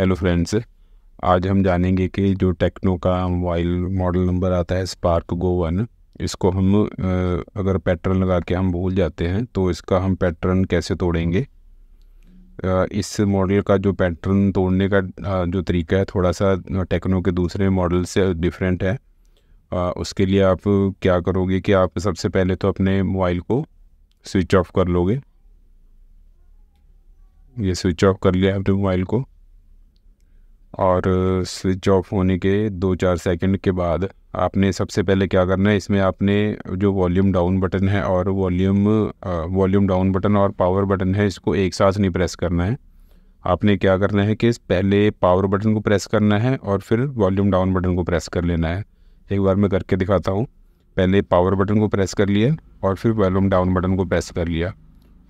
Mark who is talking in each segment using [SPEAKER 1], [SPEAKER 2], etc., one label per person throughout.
[SPEAKER 1] hello friends आज हम जानेंगे कि जो टेक्नो का मोबाइल मॉडल नंबर आता है स्पार्क गो वन इसको हम अगर पैटर्न लगा के हम भूल जाते हैं तो इसका हम पैटर्न कैसे तोड़ेंगे इस मॉडल का जो पैटर्न तोड़ने का जो तरीका है थोड़ा सा टेक्नो के दूसरे मॉडल से डिफरेंट है उसके लिए आप क्या करोगे कि आप सबसे पहले तो अपने मोबाइल को स्विच ऑफ कर लोगे ये स्विच ऑफ कर लिया आपने मोबाइल को और स्विच ऑफ होने के दो चार सेकंड के बाद आपने सबसे पहले क्या करना है इसमें आपने जो वॉल्यूम डाउन बटन है और वॉल्यूम वॉल्यूम डाउन बटन और पावर बटन है इसको एक साथ नहीं प्रेस करना है आपने क्या करना है कि पहले पावर बटन को प्रेस करना है और फिर वॉल्यूम डाउन बटन को प्रेस कर लेना है एक बार मैं करके दिखाता हूँ पहले पावर बटन को प्रेस कर लिया और फिर वॉल्यूम डाउन बटन को प्रेस कर लिया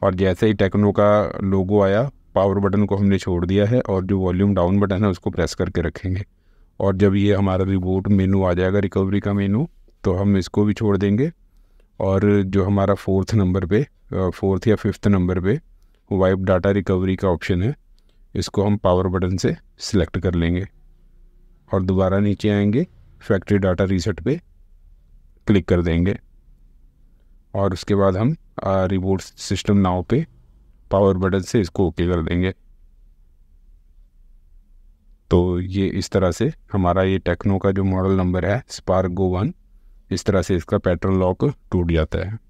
[SPEAKER 1] और जैसे ही टेक्नो का लोगो आया पावर बटन को हमने छोड़ दिया है और जो वॉल्यूम डाउन बटन है उसको प्रेस करके रखेंगे और जब ये हमारा रिबूट मेनू आ जाएगा रिकवरी का मेनू तो हम इसको भी छोड़ देंगे और जो हमारा फोर्थ नंबर पे फोर्थ या फिफ्थ नंबर पे वाइप डाटा रिकवरी का ऑप्शन है इसको हम पावर बटन से सिलेक्ट कर लेंगे और दोबारा नीचे आएंगे फैक्ट्री डाटा रीसेट पे क्लिक कर देंगे और उसके बाद हम रिबोट सिस्टम नाव पे पावर बटन से इसको ओके कर देंगे तो ये इस तरह से हमारा ये टेक्नो का जो मॉडल नंबर है स्पार्क गो वन इस तरह से इसका पेट्रोल लॉक टूट जाता है